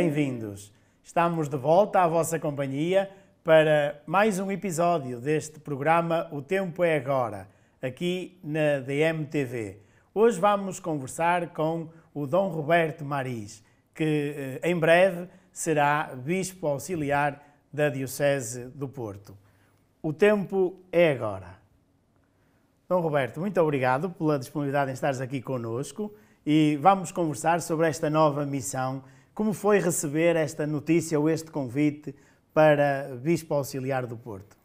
bem-vindos. Estamos de volta à vossa companhia para mais um episódio deste programa O Tempo é Agora, aqui na DMTV. Hoje vamos conversar com o Dom Roberto Maris, que eh, em breve será Bispo Auxiliar da Diocese do Porto. O tempo é agora. Dom Roberto, muito obrigado pela disponibilidade em estares aqui conosco e vamos conversar sobre esta nova missão como foi receber esta notícia ou este convite para Bispo Auxiliar do Porto?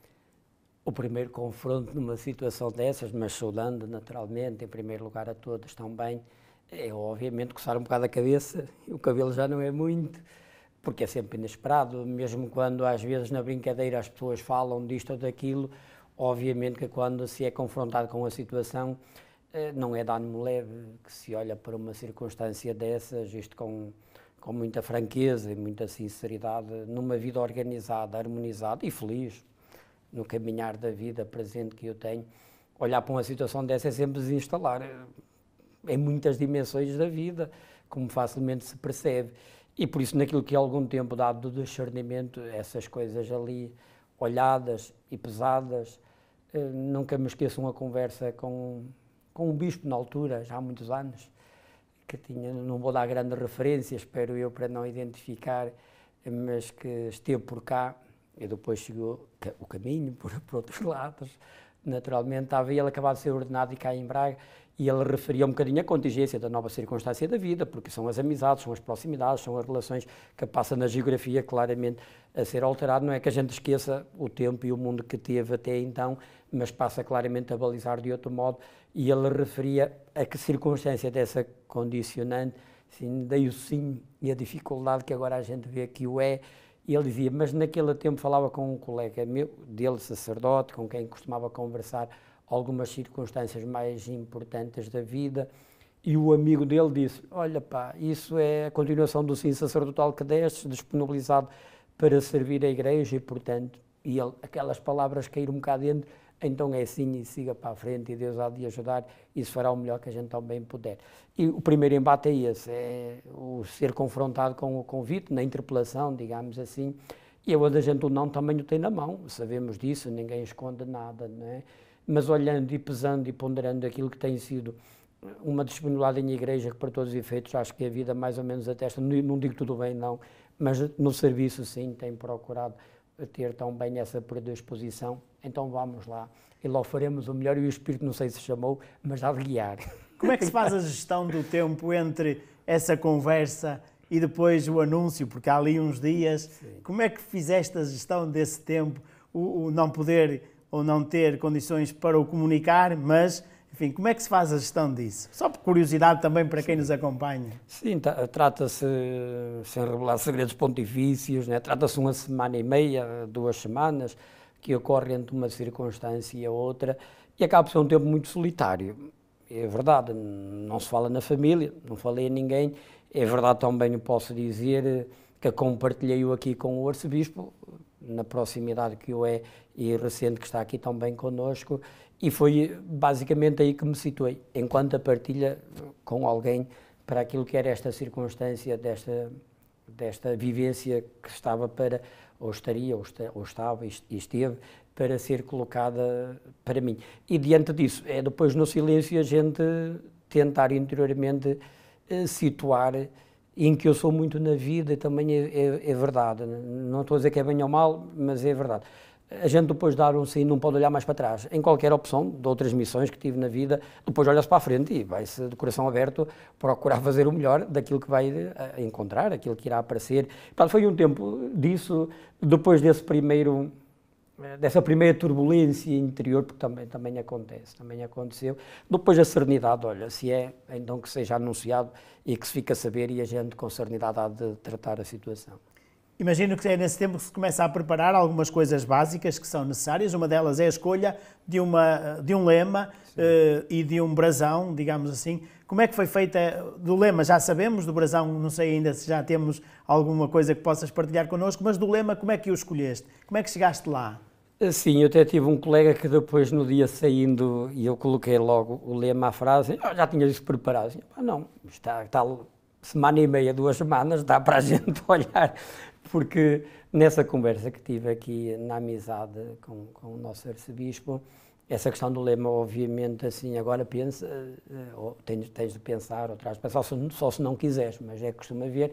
O primeiro confronto numa situação dessas, mas saudando naturalmente, em primeiro lugar a todos estão bem. é obviamente coçar um bocado a cabeça, o cabelo já não é muito, porque é sempre inesperado, mesmo quando às vezes na brincadeira as pessoas falam disto ou daquilo, obviamente que quando se é confrontado com a situação, eh, não é de ânimo leve que se olha para uma circunstância dessas, isto com com muita franqueza e muita sinceridade, numa vida organizada, harmonizada e feliz, no caminhar da vida presente que eu tenho, olhar para uma situação dessa é sempre desinstalar eh, em muitas dimensões da vida, como facilmente se percebe. E por isso, naquilo que há algum tempo dado do discernimento, essas coisas ali olhadas e pesadas, eh, nunca me esqueço uma conversa com, com um bispo na altura, já há muitos anos, que tinha, não vou dar grande referência, espero eu, para não identificar, mas que esteve por cá e depois chegou o caminho por, por outros lados. Naturalmente, estava ele acabado de ser ordenado e cá em Braga, e ele referia um bocadinho a contingência da nova circunstância da vida, porque são as amizades, são as proximidades, são as relações que passam na geografia claramente a ser alterado. Não é que a gente esqueça o tempo e o mundo que teve até então, mas passa claramente a balizar de outro modo e ele referia a que circunstância dessa condicionante, assim, daí o sim e a dificuldade que agora a gente vê que o é. E ele dizia, mas naquele tempo falava com um colega meu, dele sacerdote, com quem costumava conversar algumas circunstâncias mais importantes da vida, e o amigo dele disse, olha pá, isso é a continuação do sim sacerdotal que deste, disponibilizado para servir a igreja, e portanto, e ele, aquelas palavras caíram um bocado dentro, então é assim e siga para a frente e Deus há de ajudar e se fará o melhor que a gente também puder. E o primeiro embate é esse, é o ser confrontado com o convite, na interpelação, digamos assim, e onde a gente o não também o tem na mão, sabemos disso, ninguém esconde nada, não é? Mas olhando e pesando e ponderando aquilo que tem sido uma disponibilidade em igreja que para todos os efeitos acho que é a vida mais ou menos atesta, não digo tudo bem não, mas no serviço sim tem procurado ter tão bem essa predisposição, então vamos lá e lá faremos o melhor. E o Espírito, não sei se chamou, mas há de guiar. Como é que se faz a gestão do tempo entre essa conversa e depois o anúncio? Porque há ali uns dias. Sim. Como é que fizeste a gestão desse tempo? O, o não poder ou não ter condições para o comunicar, mas enfim, como é que se faz a gestão disso? Só por curiosidade também para quem nos acompanha. Sim, tá, trata-se, sem revelar segredos pontifícios, né? trata-se uma semana e meia, duas semanas, que ocorre entre uma circunstância e a outra, e acaba por ser um tempo muito solitário. É verdade, não se fala na família, não falei a ninguém, é verdade também, eu posso dizer que compartilhei-o aqui com o arcebispo, na proximidade que o é e recente que está aqui também conosco e foi eh, basicamente aí que me situei, enquanto a partilha eh, com alguém para aquilo que era esta circunstância, desta, desta vivência que estava para, ou estaria, ou, está, ou estava e esteve, para ser colocada para mim. E diante disso, é depois no silêncio a gente tentar interiormente eh, situar em que eu sou muito na vida, também é, é, é verdade. Não estou a dizer que é bem ou mal, mas é verdade a gente depois de dar um sim não pode olhar mais para trás. Em qualquer opção de outras missões que tive na vida, depois olha-se para a frente e vai-se de coração aberto procurar fazer o melhor daquilo que vai eh, encontrar, aquilo que irá aparecer. Portanto, foi um tempo disso, depois desse primeiro eh, dessa primeira turbulência interior, porque também, também acontece, também aconteceu. Depois a serenidade, olha, se é, então que seja anunciado e que se fica a saber e a gente com serenidade há de tratar a situação. Imagino que é nesse tempo que se começa a preparar algumas coisas básicas que são necessárias. Uma delas é a escolha de, uma, de um lema uh, e de um brasão, digamos assim. Como é que foi feita do lema? Já sabemos, do brasão não sei ainda se já temos alguma coisa que possas partilhar connosco, mas do lema como é que o escolheste? Como é que chegaste lá? Eh, sim, eu até tive um colega que depois no dia saindo, e eu coloquei logo o lema à frase, oh, já tinha isso preparado. Assim, ah, não, está, está semana e meia, duas semanas, dá para a gente olhar porque nessa conversa que tive aqui na amizade com, com o nosso arcebispo, essa questão do lema, obviamente, assim, agora pensa, eh, ou tens, tens de pensar, ou traz pensar, só, só se não quiseres, mas é costuma ver.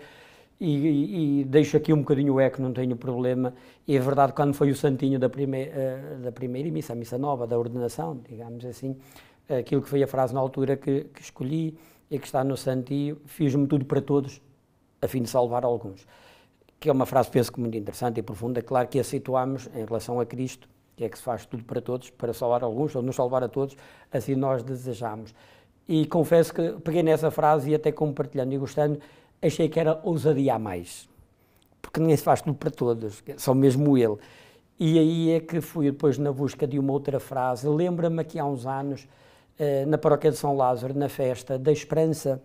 E, e, e, deixo aqui um bocadinho o eco, não tenho problema. E é verdade, quando foi o santinho da, prime, eh, da primeira missa, a missa nova, da ordenação, digamos assim, aquilo que foi a frase na altura que, que escolhi e que está no santinho, fiz-me tudo para todos, a fim de salvar alguns que é uma frase, penso que muito interessante e profunda, é claro que a situamos em relação a Cristo, que é que se faz tudo para todos, para salvar alguns, ou nos salvar a todos, assim nós desejamos. E confesso que peguei nessa frase e até compartilhando e gostando, achei que era ousadia a mais, porque ninguém se faz tudo para todos, só mesmo ele. E aí é que fui depois na busca de uma outra frase. Lembra-me que há uns anos, eh, na paróquia de São Lázaro, na festa da Esperança,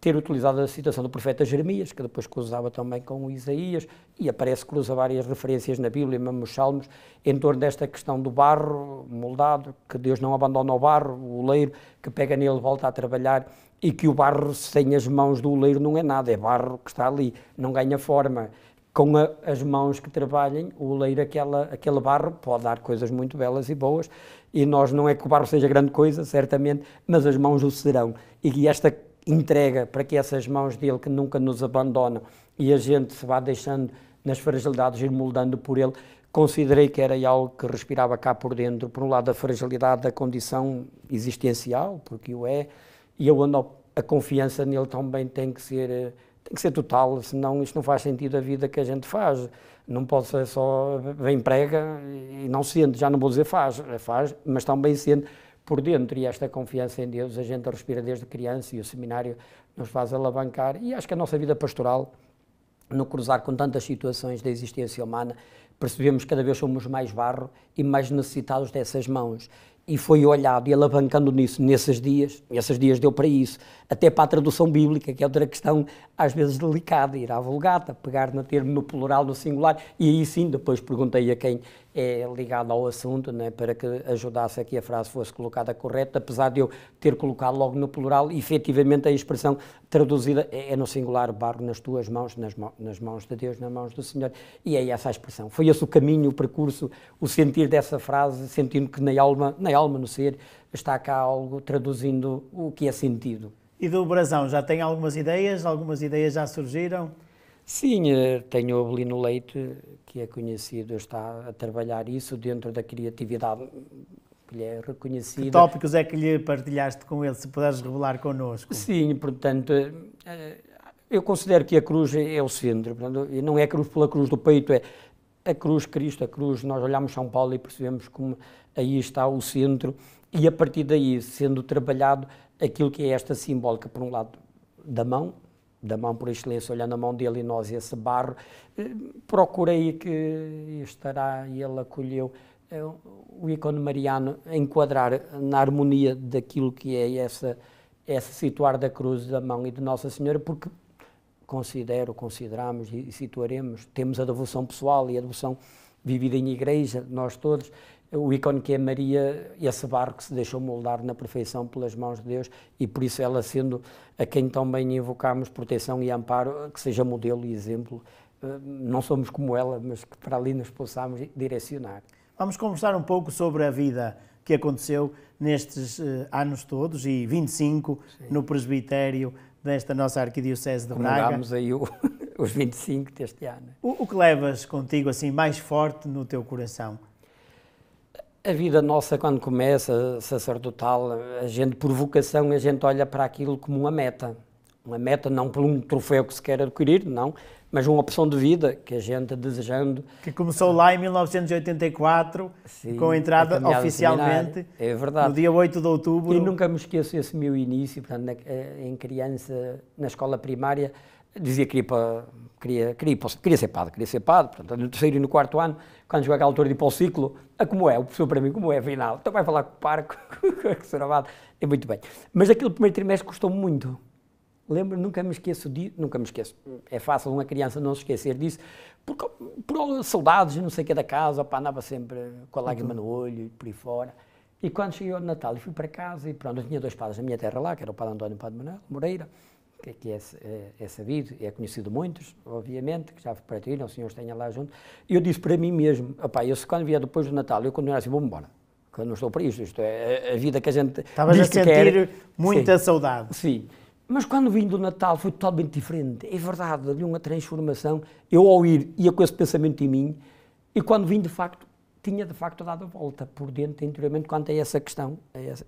ter utilizado a citação do profeta Jeremias, que depois cruzava também com Isaías, e aparece, cruza várias referências na Bíblia, mesmo nos Salmos, em torno desta questão do barro moldado, que Deus não abandona o barro, o oleiro, que pega nele, volta a trabalhar, e que o barro sem as mãos do oleiro não é nada, é barro que está ali, não ganha forma. Com a, as mãos que trabalhem, o oleiro, aquela, aquele barro, pode dar coisas muito belas e boas, e nós não é que o barro seja grande coisa, certamente, mas as mãos o serão. E esta entrega para que essas mãos dele que nunca nos abandonam e a gente se vá deixando nas fragilidades ir moldando por ele, considerei que era algo que respirava cá por dentro, por um lado a fragilidade da condição existencial, porque o é, e onde a confiança nele também tem que ser tem que ser total, senão isto não faz sentido a vida que a gente faz. Não pode ser só bem prega e não sente, já não vou dizer faz, faz, mas também sente por dentro e esta confiança em Deus a gente respira desde criança e o seminário nos faz alavancar. E acho que a nossa vida pastoral, no cruzar com tantas situações da existência humana, percebemos que cada vez somos mais barro e mais necessitados dessas mãos e foi olhado e alavancando nisso nesses dias, nesses dias deu para isso, até para a tradução bíblica, que é outra questão às vezes delicada, ir à Vulgata, pegar no termo no plural, no singular, e aí sim depois perguntei a quem é ligado ao assunto, né, para que ajudasse a que a frase fosse colocada correta, apesar de eu ter colocado logo no plural, efetivamente a expressão traduzida é, é no singular, barro nas tuas mãos, nas, nas mãos de Deus, nas mãos do Senhor, e é essa a expressão. Foi esse o caminho, o percurso, o sentir dessa frase, sentindo que na alma, na alma Alma no ser está cá algo traduzindo o que é sentido. E do Brasão, já tem algumas ideias? Algumas ideias já surgiram? Sim, eh, tenho o Abelino Leite, que é conhecido, está a trabalhar isso dentro da criatividade que lhe é reconhecida. Que tópicos é que lhe partilhaste com ele, se puderes revelar connosco? Sim, portanto, eh, eu considero que a cruz é o centro, portanto, não é cruz pela cruz do peito, é a cruz, Cristo, a cruz, nós olhamos São Paulo e percebemos como aí está o centro e a partir daí sendo trabalhado aquilo que é esta simbólica, por um lado, da mão, da mão por excelência, olhando a mão dele e nós esse barro, eh, procurei que estará e ele acolheu eh, o ícone mariano enquadrar na harmonia daquilo que é essa, essa situar da cruz da mão e de Nossa Senhora, porque considero, consideramos e situaremos, temos a devoção pessoal e a devoção vivida em igreja, nós todos, o ícone que é Maria, esse barco se deixou moldar na perfeição pelas mãos de Deus e por isso ela sendo a quem também invocamos proteção e amparo, que seja modelo e exemplo, eh, não somos como ela, mas que para ali nos possamos direcionar. Vamos conversar um pouco sobre a vida que aconteceu nestes eh, anos todos e 25 Sim. no presbitério desta nossa Arquidiocese de Braga. Comemorámos aí o, os 25 deste ano. O, o, que levas contigo assim mais forte no teu coração? A vida nossa, quando começa sacerdotal, a gente, por vocação, a gente olha para aquilo como uma meta. Uma meta não por um troféu que se quer adquirir, não, mas uma opção de vida que a gente desejando. Que começou lá em 1984, Sim, com a entrada a oficialmente. É verdade. No dia 8 de outubro. E nunca me esqueço esse meu início, portanto, na, eh, em criança, na escola primária, dizia que queria, para, queria, queria, queria ser padre, queria ser padre, portanto, no terceiro e no quarto ano, quando chegou aquela altura de ir para o ciclo, a como é, o professor para mim, como é, afinal, então vai falar com o parco, com o Sarabado, é muito bem. Mas aquele primeiro trimestre custou muito, Lembro, nunca me esqueço disso, nunca me esqueço. É fácil uma criança não se esquecer disso, porque, por saudades, não sei o que da casa, opa, andava sempre com a lágrima no olho e por aí fora. E quando cheguei ao Natal e fui para casa, e pronto, eu tinha dois padres na minha terra lá, que era o padre António e o padre Manuel Moreira, que, que é, é, é, sabido, é conhecido muitos, obviamente, que já para ti, não, o senhor tenha lá junto. E eu disse para mim mesmo, opá, eu se quando vier depois do Natal, eu continuar assim, vou-me embora que eu não estou para isto, isto é a vida que a gente Estavas diz a sentir quer. muita sim, saudade. Sim, mas quando vim do Natal foi totalmente diferente. É verdade, havia uma transformação. Eu, ao ir, ia com esse pensamento em mim, e quando vim, de facto, tinha de facto dado a volta por dentro, interiormente, quanto a essa questão.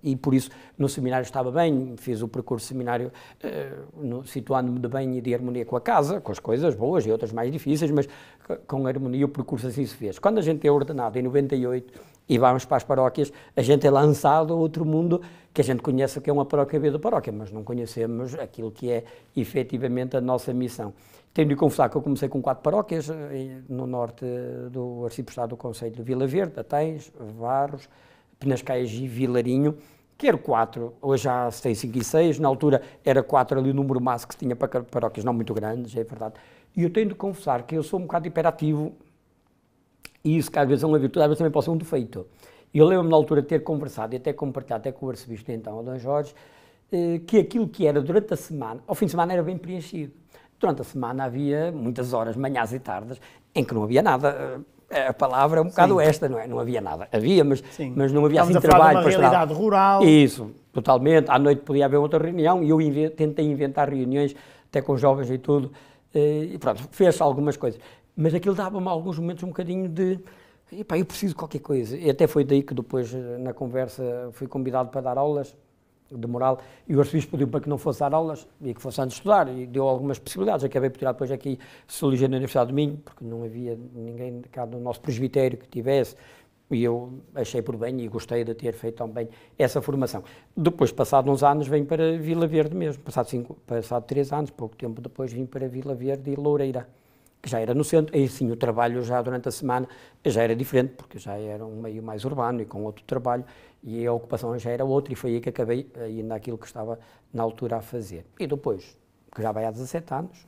E por isso, no seminário estava bem, fiz o percurso seminário uh, situando-me de bem e de harmonia com a casa, com as coisas boas e outras mais difíceis, mas com harmonia o percurso assim se fez. Quando a gente é ordenado em 98, e vamos para as paróquias, a gente é lançado a outro mundo que a gente conhece o que é uma paróquia vida paróquia, mas não conhecemos aquilo que é efetivamente a nossa missão. Tenho de confessar que eu comecei com quatro paróquias eh, no norte do arcipestado do Conselho de Vila Verde, Atens, Varros, Penascais e Vilarinho, que eram quatro, hoje já tem cinco e seis, na altura era quatro ali o número máximo que se tinha para paróquias não muito grandes, é verdade. E eu tenho de confessar que eu sou um bocado hiperativo e isso, que às vezes é uma virtude, às vezes também pode ser um defeito. E eu lembro-me na altura de ter conversado e até compartilhado até com o arcebispo então, o D. Jorge, eh, que aquilo que era durante a semana, ao fim de semana era bem preenchido. Durante a semana havia muitas horas, manhãs e tardes, em que não havia nada. Eh, a palavra é um bocado Sim. esta, não é? Não havia nada. Havia, mas, mas não havia Estamos assim a trabalho. Uma realidade rural. Isso, totalmente. À noite podia haver outra reunião e eu tentei inventar reuniões, até com jovens e tudo. Eh, e pronto, fez algumas coisas mas aquilo dava-me alguns momentos um bocadinho de. Epá, eu preciso de qualquer coisa. E até foi daí que depois, eh, na conversa, fui convidado para dar aulas de moral e o arcebispo pediu para que não fosse dar aulas e que fosse antes de estudar e deu algumas possibilidades. Acabei por tirar depois aqui Sociologia na Universidade de Minho, porque não havia ninguém cá no nosso presbitério que tivesse e eu achei por bem e gostei de ter feito tão bem essa formação. Depois, passado uns anos, vim para Vila Verde mesmo, passado, cinco, passado três anos, pouco tempo depois, vim para Vila Verde e Loureira que já era no centro, aí sim o trabalho já durante a semana já era diferente, porque já era um meio mais urbano e com outro trabalho, e a ocupação já era outra, e foi aí que acabei ainda aquilo que estava na altura a fazer. E depois, que já vai há 17 anos,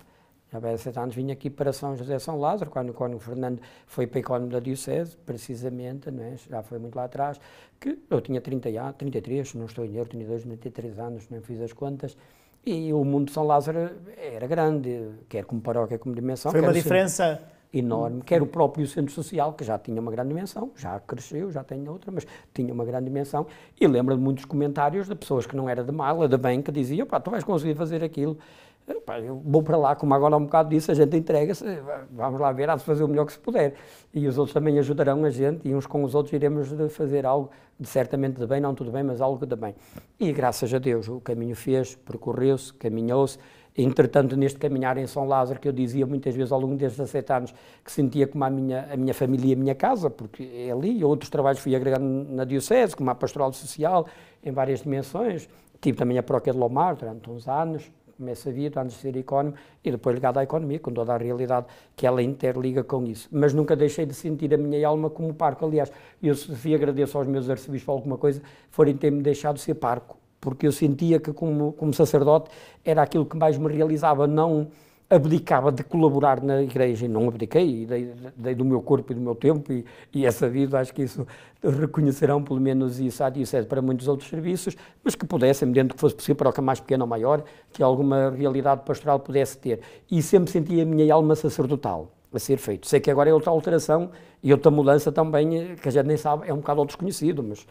já vai há 17 anos, vim aqui para São José São Lázaro, quando, o Cónigo Fernando foi para economia da Diocese, precisamente, é? já foi muito lá atrás, que eu tinha 30 anos, 33, não estou em erro, 2, 33 anos, não fiz as contas, e o mundo de São Lázaro era grande, quer como paróquia, como dimensão. Foi uma diferença enorme, quer o próprio centro social, que já tinha uma grande dimensão, já cresceu, já tem outra, mas tinha uma grande dimensão. E lembro de muitos comentários de pessoas que não era de mala, de bem, que diziam, pá, tu vais conseguir fazer aquilo. Eu vou para lá, como agora há um bocado disse, a gente entrega-se, vamos lá ver, há de fazer o melhor que se puder. E os outros também ajudarão a gente e uns com os outros iremos fazer algo, certamente de bem, não tudo bem, mas algo de bem. E graças a Deus, o caminho fez, percorreu-se, caminhou-se. Entretanto, neste caminhar em São Lázaro, que eu dizia muitas vezes ao longo destes 17 anos, que sentia como a minha, a minha família e a minha casa, porque é ali, outros trabalhos fui agregando na Diocese, como a Pastoral Social, em várias dimensões. Tive também a Próquia de Lomar durante uns anos começa a vida antes de ser econômico e depois ligado à economia, com toda a realidade que ela interliga com isso. Mas nunca deixei de sentir a minha alma como parco. Aliás, eu se agradeço aos meus arcebispos alguma coisa, forem ter-me deixado ser parco, porque eu sentia que, como, como sacerdote, era aquilo que mais me realizava, não abdicava de colaborar na igreja e não abdiquei, e dei, dei, do meu corpo e do meu tempo e, e vida acho que isso reconhecerão pelo menos isso, há diocese para muitos outros serviços, mas que pudessem, dentro do que fosse possível, para o que é mais pequeno ou maior, que alguma realidade pastoral pudesse ter. E sempre senti a minha alma sacerdotal a ser feito. Sei que agora é outra alteração e outra mudança também, eh, que a gente nem sabe, é um bocado desconhecido, mas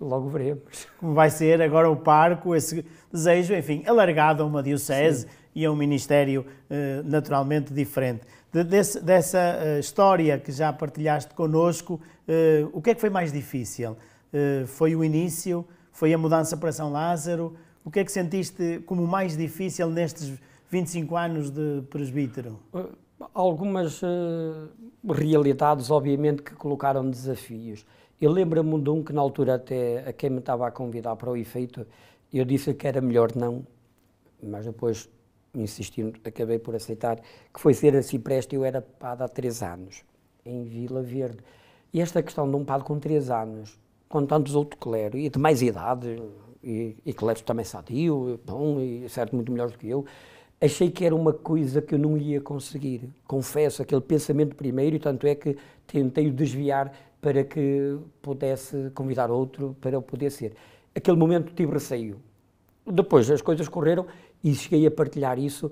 logo veremos. Como vai ser agora o parco, esse desejo, enfim, alargado a uma diocese, Sim e a é um ministério eh, naturalmente diferente. Desse, dessa eh, história que já partilhaste connosco, eh, o que é que foi mais difícil? Foi o início? Foi a mudança para São Lázaro? O que é que sentiste como mais difícil nestes 25 anos de presbítero? Algumas realidades, obviamente, que colocaram desafios. Eu lembro-me de um que, na altura, até a quem me estava a convidar para o efeito, eu disse que era melhor não, mas depois insistindo, acabei por aceitar, que foi ser assim a Cipreste, eu era padre há três anos, em Vila Verde. E esta questão de um padre com três anos, com tantos outros clero, e de mais idade, e, e clero também sadio, bom, e certo, muito melhor do que eu, achei que era uma coisa que eu não ia conseguir. Confesso, aquele pensamento primeiro, e tanto é que tentei o desviar para que pudesse convidar outro para eu poder ser. Aquele momento tive receio, depois as coisas correram e cheguei a partilhar isso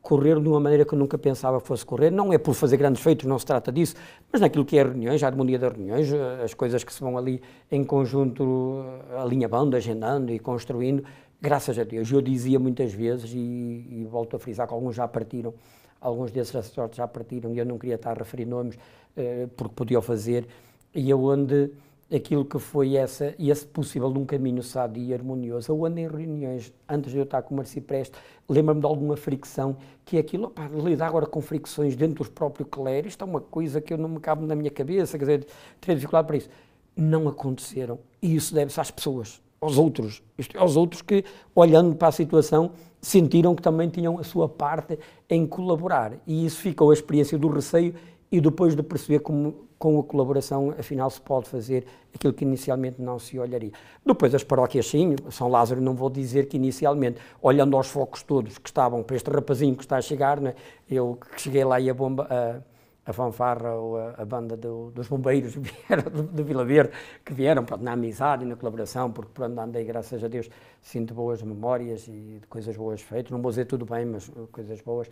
correr de uma maneira que eu nunca pensava que fosse correr. Não é por fazer grandes feitos, não se trata disso, mas naquilo que é reuniões, a harmonia das reuniões, eh, as coisas que se vão ali em conjunto, eh, alinhavando, agendando e construindo, graças a Deus. Eu dizia muitas vezes, e, e volto a frisar que alguns já partiram, alguns desses sacerdotes já partiram, e eu não queria estar a referir nomes, eh, porque podia o fazer, e eu é onde aquilo que foi essa, esse possível de um caminho sábio e harmonioso. Eu ando em reuniões, antes de eu estar com o Marci Preste, lembro-me de alguma fricção, que é aquilo, opa, lidar agora com fricções dentro do próprio clero, isto é uma coisa que eu não me cabe na minha cabeça, quer dizer, teria dificuldade para isso. Não aconteceram. E isso deve-se às pessoas, aos outros. Isto, é, aos outros que, olhando para a situação, sentiram que também tinham a sua parte em colaborar. E isso ficou a experiência do receio e depois de perceber como com a colaboração, afinal, se pode fazer aquilo que inicialmente não se olharia. Depois, as paróquias, sim, São Lázaro, não vou dizer que inicialmente, olhando aos focos todos que estavam para este rapazinho que está a chegar, né, eu que cheguei lá e a bomba. A, a fanfarra ou a, a banda do, dos bombeiros vieram, do, do, Vila Verde, que vieram pronto, na amizade e na colaboração, porque pronto, andei, graças a Deus, sinto boas memórias e coisas boas feitas. Não vou dizer tudo bem, mas coisas boas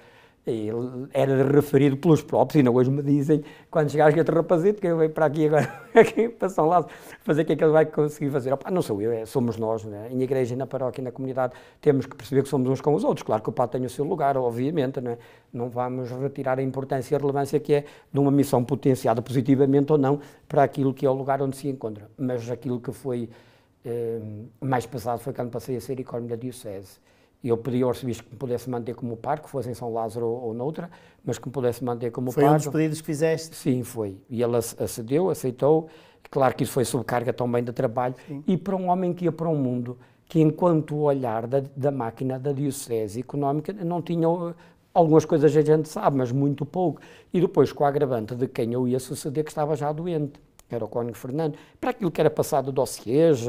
era referido pelos próprios, e não hoje me dizem, quando chegares que outro rapazito que veio para aqui agora, aqui para São Lázaro, fazer o que é que ele vai conseguir fazer. Opa, não sou eu, é, somos nós, né? em igreja, na paróquia, na comunidade, temos que perceber que somos uns com os outros. Claro que o padre tem o seu lugar, obviamente, né? não vamos retirar a importância e a relevância que é de uma missão potenciada positivamente ou não para aquilo que é o lugar onde se encontra. Mas aquilo que foi eh, mais pesado foi quando passei a ser economia da Diocese eu pedi ao arcebispo que me pudesse manter como parque, fosse em São Lázaro ou, noutra, mas que me pudesse manter como foi Foi um dos pedidos que fizeste? Sim, foi. E ele acedeu, aceitou. Claro que isso foi sobrecarga também de trabalho. Sim. E para um homem que ia para um mundo, que enquanto o olhar da, da máquina da diocese económica não tinha eh, Algumas coisas a gente sabe, mas muito pouco. E depois com a agravante de quem eu ia suceder que estava já doente, era o Cónigo Fernando. Para aquilo que era passado dossiês,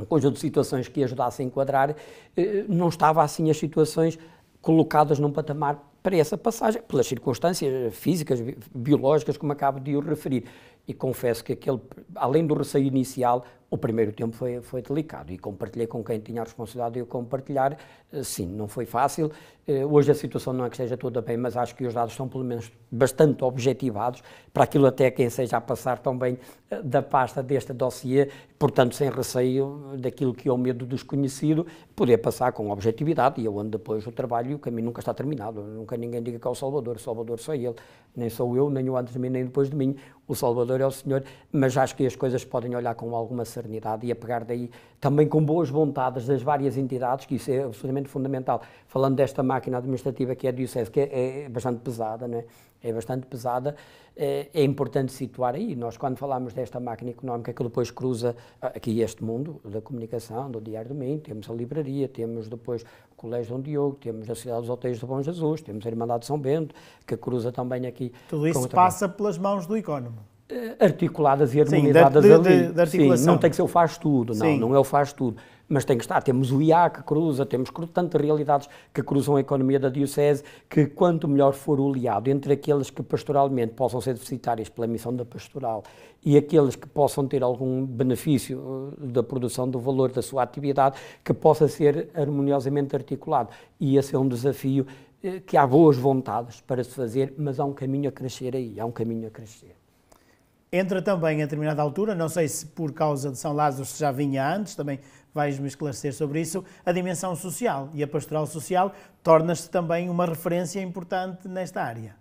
um conjunto de situações que ajudasse a enquadrar, eh, não estava assim as situações colocadas num patamar para essa passagem, pelas circunstâncias físicas, biológicas, como acabo de o referir. E confesso que, aquele, além do receio inicial, o primeiro tempo foi, foi delicado. E compartilhei com quem tinha a responsabilidade de eu compartilhar. Eh, sim, não foi fácil. Eh, hoje a situação não é que esteja toda bem, mas acho que os dados estão pelo menos, bastante objetivados para aquilo até quem seja a passar também eh, da pasta deste dossiê. Portanto, sem receio daquilo que é o medo desconhecido, poder passar com objetividade. E é onde depois o trabalho e o caminho nunca está terminado nunca ninguém diga que é o Salvador, o Salvador sou ele, nem sou eu, nem o antes de mim, nem depois de mim, o Salvador é o Senhor, mas acho que as coisas podem olhar com alguma serenidade e apegar daí também com boas vontades das várias entidades, que isso é absolutamente fundamental. Falando desta máquina administrativa que é a Diocese, que é, é bastante pesada, não é? é bastante pesada, é, é, importante situar aí. Nós, quando falamos desta máquina económica que depois cruza ah, aqui este mundo da comunicação, do diário do mim, temos a livraria, temos depois Colégio Dom Diogo, temos a Cidade dos Hotéis do Bom Jesus, temos a Irmandade de São Bento, que cruza também aqui. Tudo isso passa pelas mãos do Icónomo. Eh, articuladas e harmonizadas sim, de, ali. De, de, sim, não tem que ser o faz tudo, não, sim. não é o faz tudo. Mas tem que estar. Temos o IA que cruza, temos tantas realidades que cruzam a economia da Diocese, que quanto melhor for o liado entre aqueles que pastoralmente possam ser deficitários pela missão da pastoral e aqueles que possam ter algum benefício eh, da produção do valor da sua atividade, que possa ser harmoniosamente articulado. E esse é um desafio eh, que há boas vontades para se fazer, mas há um caminho a crescer aí, há um caminho a crescer entra também a determinada altura, não sei se por causa de São Lázaro se já vinha antes, também vais-me esclarecer sobre isso, a dimensão social e a pastoral social torna-se também uma referência importante nesta área.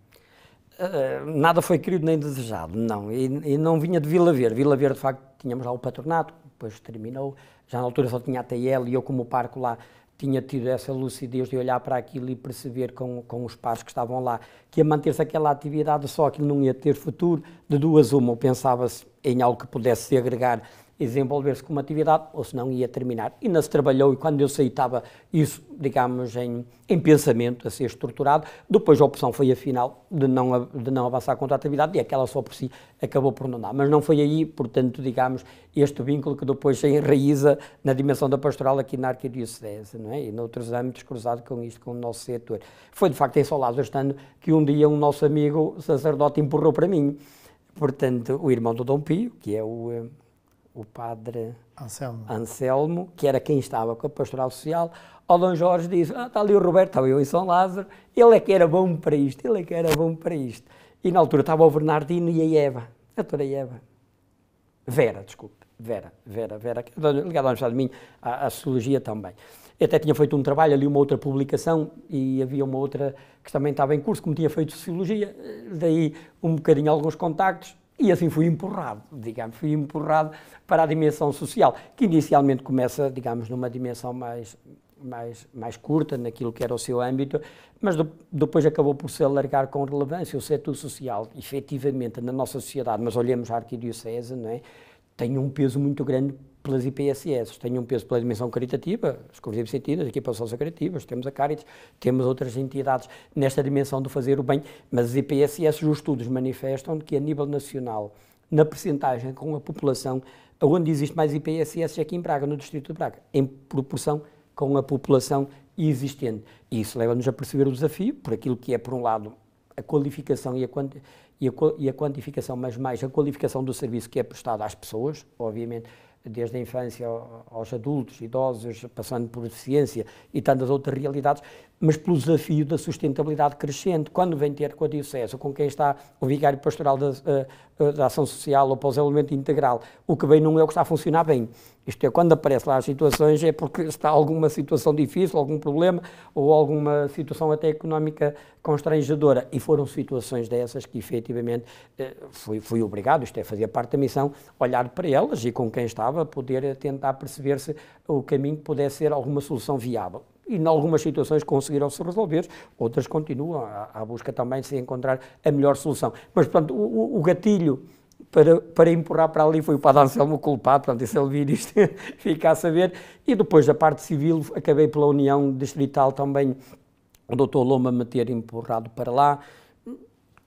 Eh, nada foi querido nem desejado, não. E, e não vinha de Vila Verde. Vila Verde, de facto, tínhamos lá o patronato, depois terminou. Já na altura só tinha a TL e eu, como parco lá, tinha tido essa lucidez de olhar para aquilo e perceber com, com os pais que estavam lá que a manter-se aquela atividade só aquilo não ia ter futuro, de duas uma, ou pensava-se em algo que pudesse se agregar e desenvolver-se como atividade, ou se não ia terminar. E não se trabalhou, e quando eu saí estava isso, digamos, em, em pensamento, a ser estruturado. Depois a opção foi a final de não, de não avançar contra a atividade e aquela só por si acabou por não dar. Mas não foi aí, portanto, digamos, este vínculo que depois se enraiza na dimensão da pastoral aqui na Arquidiocese, não é? E noutros âmbitos cruzados com isto, com o nosso setor. Foi, de facto, em São Lázaro estando que um dia um nosso amigo sacerdote empurrou para mim. Portanto, o irmão do Dom Pio, que é o eh, o padre Anselmo. Anselmo, que era quem estava com a pastoral social, ao Dom Jorge disse: ah, está ali o Roberto, estava eu em São Lázaro, ele é que era bom para isto, ele é que era bom para isto. E na altura estava o Bernardino e a Eva, a doutora Eva. Vera, desculpe, Vera, Vera, Vera, é ligada ao Universidade de Minho, à, à Sociologia também. Eu até tinha feito um trabalho ali, uma outra publicação, e havia uma outra que também estava em curso, como tinha feito Sociologia, eh, daí um bocadinho alguns contactos, e assim fui empurrado, digamos, fui empurrado para a dimensão social, que inicialmente começa, digamos, numa dimensão mais, mais, mais curta, naquilo que era o seu âmbito, mas do, depois acabou por se alargar com relevância. O setor social, efetivamente, na nossa sociedade, mas olhemos a arquidiocese, não é? tem um peso muito grande pelas IPSS têm um peso pela dimensão caritativa, as comunidades sentidas, a equipa sócio-criativas, temos a Caritas, temos outras entidades nesta dimensão do fazer o bem, mas as IPSS, os estudos manifestam que a nível nacional, na percentagem com a população, onde existe mais IPSS é aqui em Braga, no distrito de Braga, em proporção com a população existente. E isso leva-nos a perceber o desafio, por aquilo que é, por um lado, a qualificação e a, e a quantificação, mas mais a qualificação do serviço que é prestado às pessoas, obviamente, desde a infância aos adultos, idosos, passando por deficiência e tantas outras realidades, mas pelo desafio da sustentabilidade crescente, quando vem ter com a Diocese, ou com quem está o Vigário Pastoral da, eh, eh, da Ação Social ou pós-elemento integral, o que vem não é o que está a funcionar bem. Isto é, quando aparece lá as situações, é porque está alguma situação difícil, algum problema ou alguma situação até económica constrangedora. E foram situações dessas que efetivamente eh, fui, fui obrigado, isto é, fazia parte da missão, olhar para elas e com quem estava, poder tentar perceber se o caminho pudesse ser alguma solução viável e, em algumas situações, conseguiram-se resolver, outras continuam à, à busca também de se encontrar a melhor solução. Mas, portanto, o, o gatilho para, para empurrar para ali foi o Padre Anselmo culpado, portanto, se ele vir isto, fica a saber. E depois, da parte civil, acabei pela União Distrital também, o Dr. Loma me ter empurrado para lá.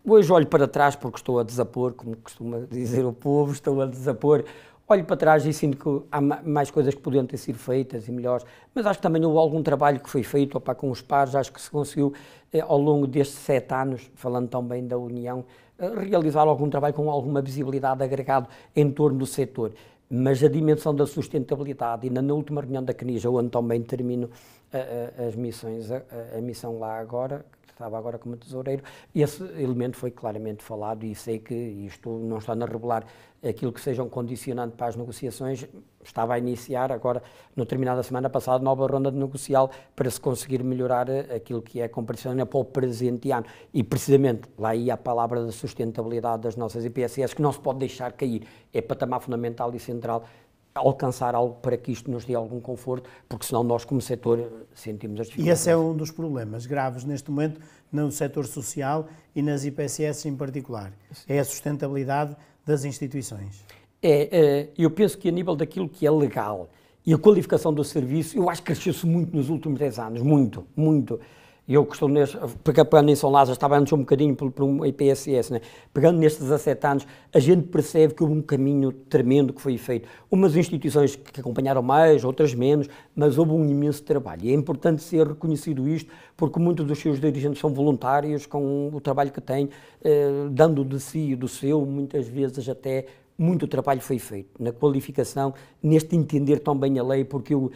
Hoje olho para trás porque estou a desapor, como costuma dizer o povo, estou a desapor olho para trás e sinto que há mais coisas que podiam ter sido feitas e melhores, mas acho que também houve algum trabalho que foi feito opa, com os pares, acho que se conseguiu eh, ao longo destes sete anos, falando tão bem da União, eh, realizar algum trabalho com alguma visibilidade agregado em torno do setor. Mas a dimensão da sustentabilidade, ainda na última reunião da CNIJA, onde também termino a, eh, a, eh, as missões, a, eh, a missão lá agora, estava agora como tesoureiro. Esse elemento foi claramente falado e sei que isto não está a revelar aquilo que seja um condicionante para as negociações. Estava a iniciar agora, no terminado semana passada, nova ronda de negocial para se conseguir melhorar aquilo que é a competição para o presente ano. E precisamente lá ia a palavra da sustentabilidade das nossas IPSS, que não se pode deixar cair. É patamar fundamental e central alcançar algo para que isto nos dê algum conforto, porque senão nós, como setor, sentimos as dificuldades. E esse é um dos problemas graves neste momento no setor social e nas IPSS em particular. É a sustentabilidade das instituições. É, é, eu penso que a nível daquilo que é legal e a qualificação do serviço, eu acho que cresceu-se muito nos últimos 10 anos, muito, muito e eu costumo, neste, pegando em São Lázaro, estava antes um bocadinho por, por um IPSS, né? pegando nestes 17 anos, a gente percebe que houve um caminho tremendo que foi feito. Umas instituições que acompanharam mais, outras menos, mas houve um imenso trabalho. E é importante ser reconhecido isto, porque muitos dos seus dirigentes são voluntários com o trabalho que têm, eh, dando de si e do seu, muitas vezes até muito trabalho foi feito na qualificação, neste entender tão bem a lei, porque eu,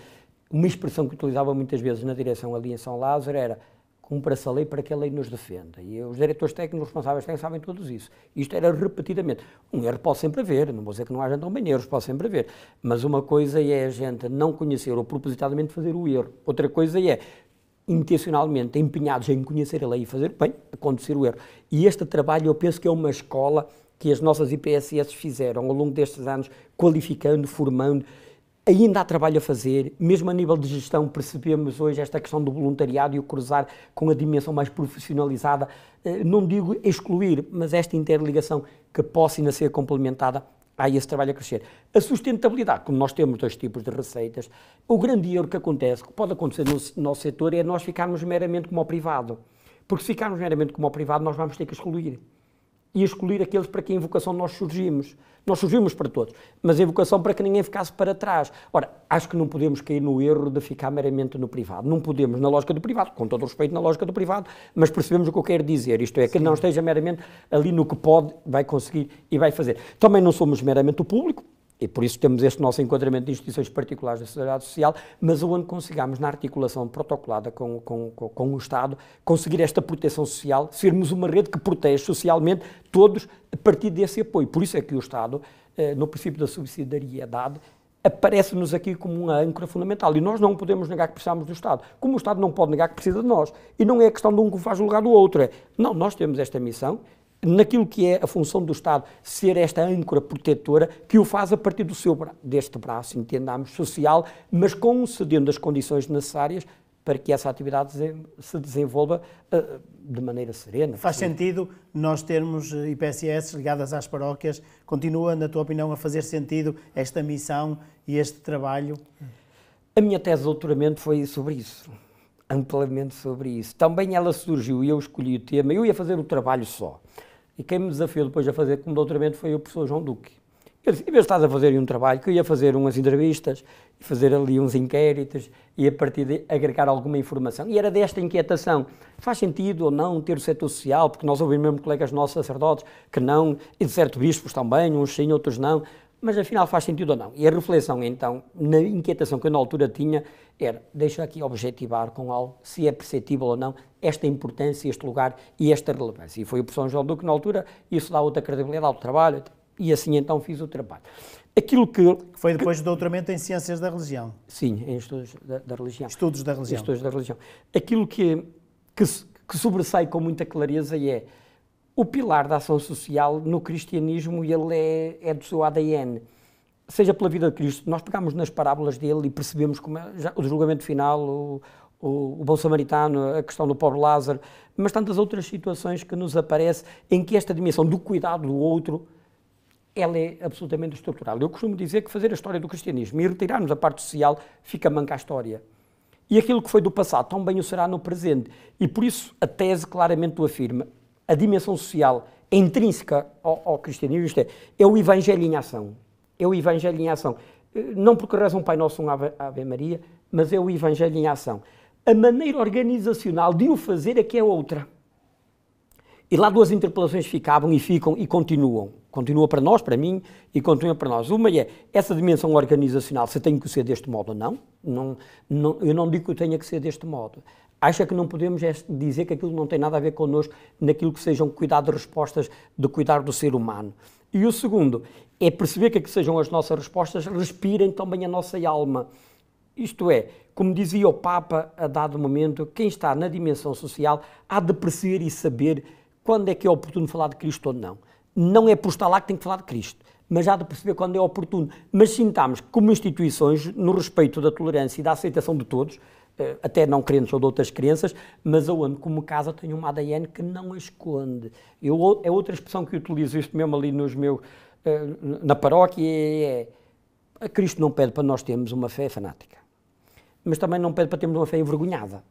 uma expressão que utilizava muitas vezes na direção ali em São Lázaro era cumpra-se a lei para que a lei nos defenda. E os diretores técnicos, responsáveis técnicos sabem todos isso. Isto era repetidamente. Um erro pode sempre haver, não vou dizer que não há gente bem erros, pode sempre haver. Mas uma coisa é a gente não conhecer ou propositadamente fazer o erro. Outra coisa é intencionalmente empenhados em conhecer a lei e fazer bem, acontecer o erro. E este trabalho eu penso que é uma escola que as nossas IPSS fizeram ao longo destes anos, qualificando, formando Ainda há trabalho a fazer, mesmo a nível de gestão, percebemos hoje esta questão do voluntariado e o cruzar com a dimensão mais profissionalizada. Eh, não digo excluir, mas esta interligação que possa ainda ser complementada há esse trabalho a crescer. A sustentabilidade, como nós temos dois tipos de receitas, o grande erro que acontece, que pode acontecer no nosso setor, é nós ficarmos meramente como ao privado. Porque se ficarmos meramente como ao privado, nós vamos ter que excluir e escolher aqueles para quem invocação nós surgimos. Nós surgimos para todos, mas a invocação para que ninguém ficasse para trás. Ora, acho que não podemos cair no erro de ficar meramente no privado. Não podemos, na lógica do privado, com todo o respeito na lógica do privado, mas percebemos o que eu quero dizer. Isto é, que não esteja meramente ali no que pode, vai conseguir e vai fazer. Também não somos meramente o público, e por isso temos este nosso enquadramento de instituições particulares da sociedade social, mas onde consigamos, na articulação protocolada com, com, com, o Estado, conseguir esta proteção social, sermos uma rede que protege socialmente todos a partir desse apoio. Por isso é que o Estado, eh, no princípio da subsidiariedade, aparece-nos aqui como uma âncora fundamental. E nós não podemos negar que precisamos do Estado. Como o Estado não pode negar que precisa de nós. E não é questão de um que faz o lugar do outro. É, não, nós temos esta missão naquilo que é a função do Estado ser esta âncora protetora que o faz a partir do seu deste braço, entendamos, social, mas concedendo as condições necessárias para que essa atividade se desenvolva uh, de maneira serena. Faz sentido nós termos eh, IPSS ligadas às paróquias? Continua, na tua opinião, a fazer sentido esta missão e este trabalho? A minha tese de doutoramento foi sobre isso, amplamente sobre isso. Também ela surgiu e eu escolhi o tema. Eu ia fazer o trabalho só. E quem me desafiou depois a fazer como doutoramento foi o professor João Duque. Ele disse, e estás a fazer um trabalho, que eu ia fazer umas entrevistas, fazer ali uns inquéritos e a partir de agregar alguma informação. E era desta inquietação. Faz sentido ou não ter o setor social, porque nós ouvimos mesmo colegas nossos sacerdotes que não, e de certo bispos também, uns sim, outros não, mas afinal faz sentido ou não? E a reflexão, então, na inquietação que eu na altura tinha, era deixa aqui objetivar com algo se é perceptível ou não esta importância, este lugar e esta relevância. E foi o professor João Duque, na altura, isso dá outra credibilidade ao trabalho, e assim então fiz o trabalho. Aquilo que. Foi depois que, do doutoramento em Ciências da Religião. Sim, em Estudos da, da Religião. Estudos da Religião. Estudos da Religião. Aquilo que, que, que sobressai com muita clareza e é o pilar da ação social no cristianismo ele é, é do seu ADN. Seja pela vida de Cristo, nós pegamos nas parábolas dele e percebemos como é, já, o julgamento final, o, o, o bom samaritano, a questão do pobre Lázaro, mas tantas outras situações que nos aparece em que esta dimensão do cuidado do outro ela é absolutamente estrutural. Eu costumo dizer que fazer a história do cristianismo e retirarmos a parte social fica manca a história. E aquilo que foi do passado tão bem o será no presente. E por isso a tese claramente o afirma a dimensão social intrínseca ao, ao cristianismo, isto é, é o Evangelho em ação. É o Evangelho em ação. Eh, não porque reza um Pai Nosso, um Ave, Ave Maria, mas é o Evangelho em ação. A maneira organizacional de o fazer é que é outra. E lá duas interpelações ficavam e ficam e continuam. Continua para nós, para mim, e continua para nós. Uma é essa dimensão organizacional, se tem que ser deste modo ou não. não, não eu não digo que tenha que ser deste modo acha que não podemos é dizer que aquilo não tem nada a ver connosco naquilo que sejam cuidar de respostas, de cuidar do ser humano. E o segundo é perceber que aquilo sejam as nossas respostas, respirem também a nossa alma. Isto é, como dizia o Papa a dado momento, quem está na dimensão social há de perceber e saber quando é que é oportuno falar de Cristo ou não. Não é por estar lá que tem que falar de Cristo, mas há de perceber quando é oportuno. Mas sintamos que, como instituições, no respeito da tolerância e da aceitação de todos, eh, até não crentes ou de outras crenças, mas eu como casa, tenho uma ADN que não a esconde. Eu, é outra expressão que utilizo, isto mesmo ali nos meus, eh, na paróquia, é, é, a Cristo não pede para nós termos uma fé fanática, mas também não pede para termos uma fé envergonhada.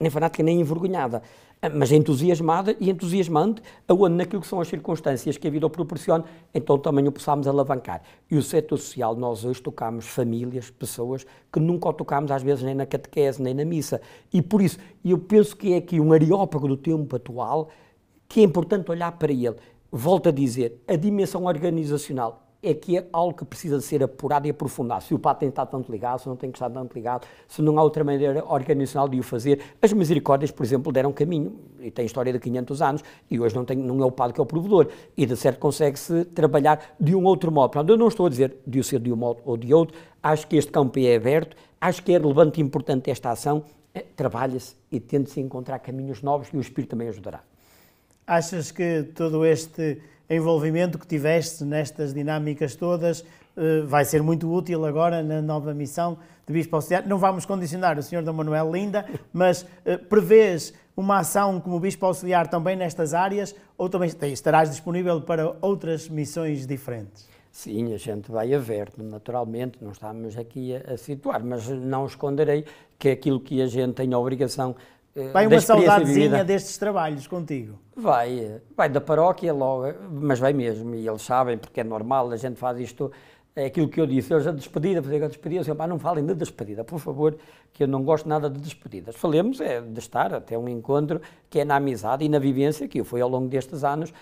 Nem fanática, nem envergonhada. Ah, mas entusiasmada e entusiasmante, aonde naquilo que são as circunstâncias que a vida proporciona, então também o possamos alavancar. E o setor social, nós hoje tocamos famílias, pessoas que nunca o tocámos às vezes nem na catequese, nem na missa. E por isso, eu penso que é aqui um areópago do tempo atual que é importante olhar para ele. Volto a dizer, a dimensão organizacional é que é algo que precisa ser apurado e aprofundado. Se o PAT tem que estar tanto ligado, se não tem que estar tanto ligado, se não há outra maneira organizacional de o fazer. As misericórdias, por exemplo, deram caminho, e tem história de 500 anos, e hoje não, tem, não é o padre que é o provedor, e de certo consegue-se trabalhar de um outro modo. Portanto, eu não estou a dizer de o ser de um modo ou de outro, acho que este campo é aberto, acho que é relevante e importante esta ação, eh, trabalha-se e tenta se encontrar caminhos novos e o Espírito também ajudará. Achas que todo este envolvimento que tiveste nestas dinâmicas todas eh, vai ser muito útil agora na nova missão de Bispo Auxiliar? Não vamos condicionar o Sr. D. Manuel Linda, mas eh, prevês uma ação como Bispo Auxiliar também nestas áreas ou também estarás disponível para outras missões diferentes? Sim, a gente vai aberto, naturalmente, não estamos aqui a, a situar, mas não esconderei que aquilo que a gente tem a obrigação eh, vai uma saudadezinha destes trabalhos contigo? Vai, eh, vai da paróquia logo, eh, mas vai mesmo, e eles sabem, porque é normal, a gente faz isto, é aquilo que eu disse, hoje a despedida, fazer a despedida, eu disse, não falem de despedida, por favor, que eu não gosto nada de despedidas. Falemos é de estar até um encontro que é na amizade e na vivência que eu fui ao longo destes anos,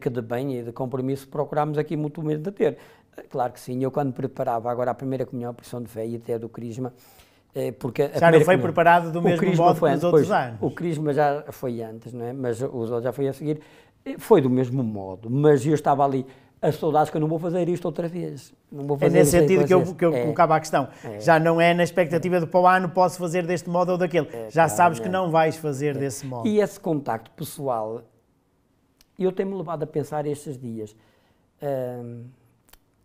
que de bem e de compromisso procurámos aqui mutuamente a ter. Claro que sim, eu quando preparava agora a primeira comunhão, a pressão de fé e até do crisma, é, porque a já não foi preparado do mesmo modo que nos outros pois, anos. O crisma já foi antes, não é? mas os outros já foi a seguir. Foi do mesmo modo, mas eu estava ali a saudades que eu não vou fazer isto outra vez. Não vou é fazer é nesse sentido que eu, que eu é. colocava a questão. É. Já não é na expectativa é. de para o ano posso fazer deste modo ou daquele. É, já sabes que não vais fazer desse modo. E esse contacto pessoal, eu tenho-me levado a pensar estes dias. Hum,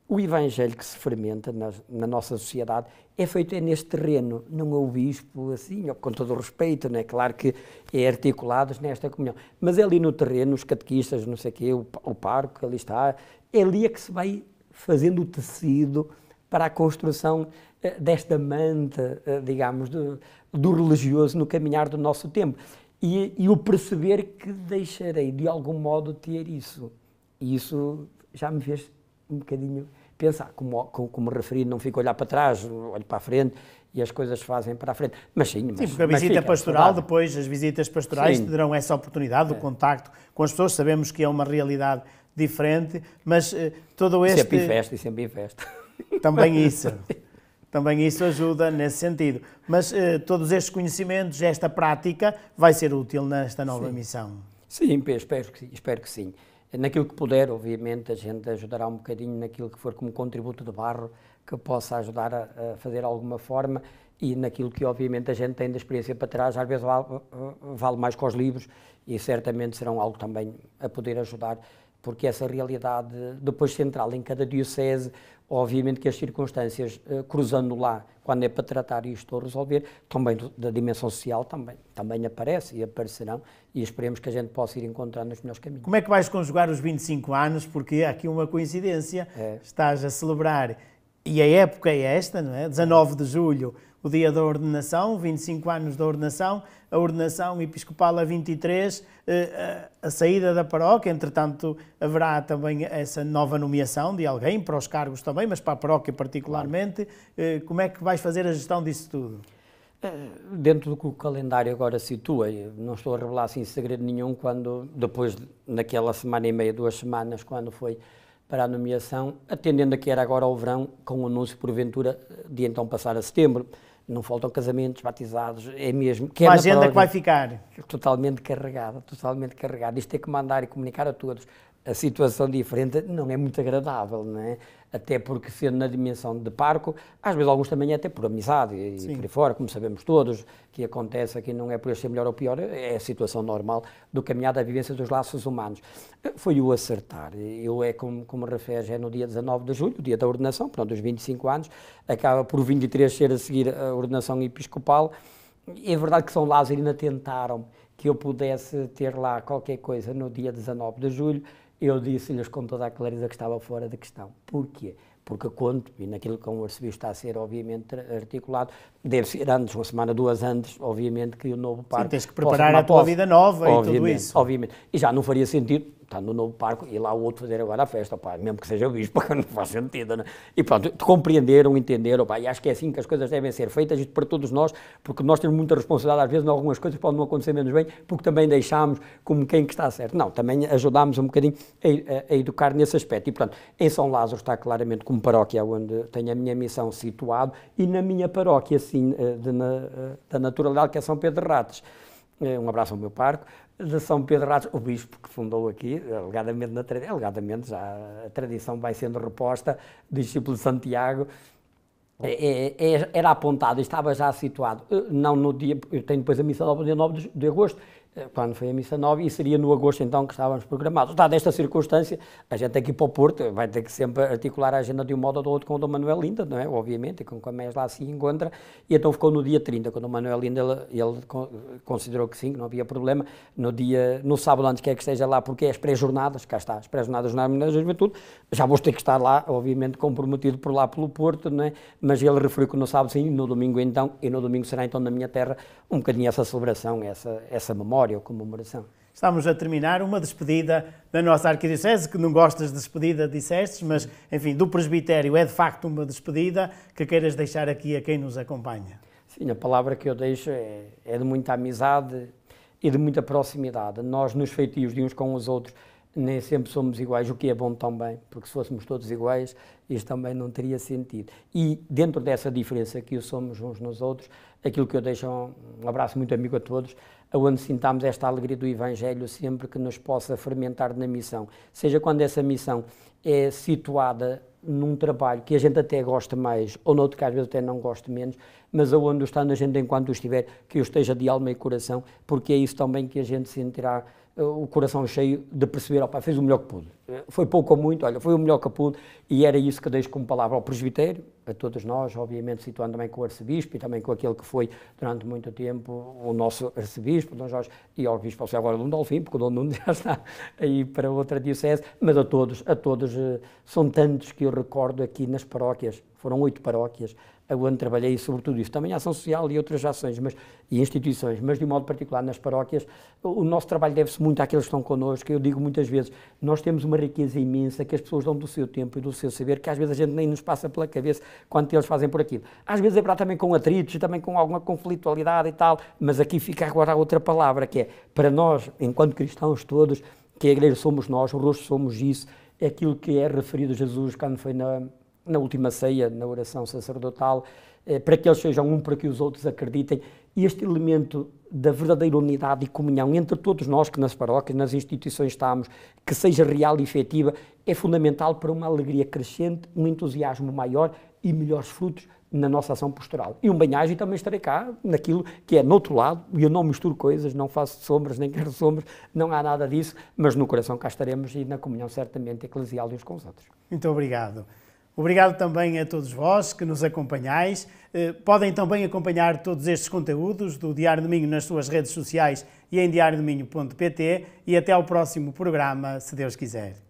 o evangelho que se fermenta na, na, nossa sociedade é feito é neste terreno, não é o bispo assim, com todo o respeito, não é claro que é articulado nesta comunhão, mas é ali no terreno, os catequistas, não sei quê, o, o parque, ali está, é ali é que se vai fazendo o tecido para a construção eh, desta manta, eh, digamos, do, do religioso no caminhar do nosso tempo. E, e o perceber que deixarei de algum modo ter isso. E isso já me fez um bocadinho pensar, ah, como, como, referi, não fico a olhar para trás, olho para a frente e as coisas fazem para a frente. Mas sim, mas, sim porque a visita fica, pastoral, depois as visitas pastorais sim. essa oportunidade, é. contacto com as pessoas, sabemos que é uma realidade diferente, mas eh, todo este... Sempre em festa, sempre em festa. Também isso. Também isso ajuda nesse sentido. Mas eh, todos estes conhecimentos, esta prática, vai ser útil nesta nova sim. missão. Sim, espero que, espero que sim. Naquilo que puder, obviamente, a gente ajudará um bocadinho naquilo que for como contributo de barro que possa ajudar a, a fazer alguma forma e naquilo que, obviamente, a gente tem da experiência para trás, às vezes vale, vale mais com os livros e certamente serão algo também a poder ajudar porque essa realidade depois central em cada diocese, obviamente que as circunstâncias eh, cruzando lá, quando é para tratar isto ou resolver, também da dimensão social também, também aparece e aparecerão e esperemos que a gente possa ir encontrando os melhores caminhos. Como é que vais conjugar os 25 anos? Porque há aqui uma coincidência, é. estás a celebrar e a época é esta, não é? 19 de julho o dia da ordenação, 25 anos da ordenação, a ordenação episcopal a 23, eh, eh, a saída da paróquia, entretanto haverá também essa nova nomeação de alguém para os cargos também, mas para a paróquia particularmente. Eh, como é que vais fazer a gestão disso tudo? Dentro do que o calendário agora situa, não estou a revelar assim segredo nenhum quando, depois naquela semana e meia, duas semanas, quando foi para a nomeação, atendendo a que era agora ao verão, com o anúncio porventura de então passar a setembro não faltam casamentos, batizados, é mesmo. Que é Uma é agenda que vai ficar. Totalmente carregada, totalmente carregada. Isto tem é que mandar e comunicar a todos. A situação diferente não é muito agradável, não é? até porque sendo na dimensão de parco, às vezes alguns também é até por amizade e Sim. por aí fora, como sabemos todos, que acontece aqui não é por ser melhor ou pior, é a situação normal do caminhar da vivência dos laços humanos. Eh, foi o acertar. Eu é como, como refere, é no dia 19 de julho, dia da ordenação, pronto, dos 25 anos, acaba por 23 ser a seguir a ordenação episcopal. É verdade que São Lázaro ainda tentaram que eu pudesse ter lá qualquer coisa no dia 19 de julho, eu disse-lhes com toda a clareza que estava fora de questão. Porquê? Porque quando, e naquilo que o arcebispo está a ser, obviamente, articulado, deve ser antes, uma semana, duas antes, obviamente, que o novo parque... Sim, tens que preparar a tua posse. vida nova obviamente, e tudo isso. Obviamente, e já não faria sentido está no novo parque e lá o outro fazer agora a festa, pá, mesmo que seja o bispo, não faz sentido, né? E pronto, compreenderam, entenderam, pá, e acho que é assim que as coisas devem ser feitas, isto para todos nós, porque nós temos muita responsabilidade, às vezes, em algumas coisas podem não acontecer menos bem, porque também deixámos como quem que está certo. Não, também ajudámos um bocadinho a, a, a educar nesse aspecto. E pronto, em São Lázaro está claramente como paróquia onde tenho a minha missão situado e na minha paróquia, assim, da naturalidade que é São Pedro Ratos. Eh, um abraço ao meu parco, de São Pedro Ratos, o bispo que fundou aqui, alegadamente, na, alegadamente já a tradição vai sendo reposta, discípulo de Santiago, é, é, é era apontado, estava já situado, eh, não no dia, eu tenho depois a missa do dia 9 de agosto, eh, quando foi a missa nova, e seria no agosto então que estávamos programados. Dada esta circunstância, a gente aqui para o Porto vai ter que sempre articular a agenda de um modo ou do outro com o Dom Manuel Linda, não é? Obviamente, com o mais lá se encontra, e então ficou no dia 30, quando o Manuel Linda, ele, ele considerou que sim, que não havia problema, no dia, no sábado antes que é que esteja lá, porque é as pré-jornadas, cá está, as pré-jornadas na Jornada da Juventude, já vou ter que estar lá, obviamente, comprometido por lá pelo Porto, não é? Mas ele referiu que no sábado sim, no domingo então, e no domingo será então na minha terra, um bocadinho essa celebração, essa, essa memória, memória ou comemoração. Estamos a terminar uma despedida da nossa arquidiocese, que não gostas de despedida, disseste, mas, enfim, do presbitério é de facto uma despedida que queiras deixar aqui a quem nos acompanha. Sim, a palavra que eu deixo é, é de muita amizade e de muita proximidade. Nós, nos feitios de uns com os outros, nem sempre somos iguais, o que é bom também, porque se fôssemos todos iguais, isto também não teria sentido. E dentro dessa diferença que somos uns nos outros, aquilo que eu deixo é um abraço muito amigo a todos, aonde sintamos esta alegria do Evangelho sempre que nos possa fermentar na missão, seja quando essa missão é situada num trabalho que a gente até gosta mais, ou noutro que às vezes até não gosta menos, mas aonde está na gente enquanto estiver, que eu esteja de alma e coração, porque é isso também que a gente sentirá o coração cheio de perceber, opa, fez o melhor que pude. Foi pouco ou muito, olha, foi o melhor que pude e era isso que deixo como palavra ao presbitério, a todos nós, obviamente situando também com o arcebispo e também com aquele que foi durante muito tempo o nosso arcebispo, Dom Jorge, e ao bispo ser agora Dom Dolfim, porque o Dom Nuno já está aí para outra diocese, mas a todos, a todos, eh, são tantos que eu recordo aqui nas paróquias, foram oito paróquias, onde trabalhei sobretudo isso. Também a ação social e outras ações mas, e instituições, mas de um modo particular nas paróquias, o nosso trabalho deve-se muito àqueles que estão connosco. Eu digo muitas vezes, nós temos uma riqueza imensa que as pessoas dão do seu tempo e do seu saber, que às vezes a gente nem nos passa pela cabeça quanto eles fazem por aquilo. Às vezes é para também com atritos, também com alguma conflitualidade e tal, mas aqui fica agora outra palavra, que é, para nós, enquanto cristãos todos, que a igreja somos nós, o rosto somos isso, é aquilo que é referido a Jesus quando foi na na última ceia, na oração sacerdotal, eh, para que eles sejam um, para que os outros acreditem. Este elemento da verdadeira unidade e comunhão entre todos nós que nas paróquias, nas instituições estamos, que seja real e efetiva, é fundamental para uma alegria crescente, um entusiasmo maior e melhores frutos na nossa ação pastoral. E um banhagem também estarei cá naquilo que é no outro lado, e eu não misturo coisas, não faço sombras, nem quero sombras, não há nada disso, mas no coração cá estaremos e na comunhão certamente eclesial uns com os outros. Muito obrigado. Obrigado também a todos vós que nos acompanhais. Eh, podem também acompanhar todos estes conteúdos do Diário do Minho nas suas redes sociais e em diariodominho.pt e até ao próximo programa, se Deus quiser.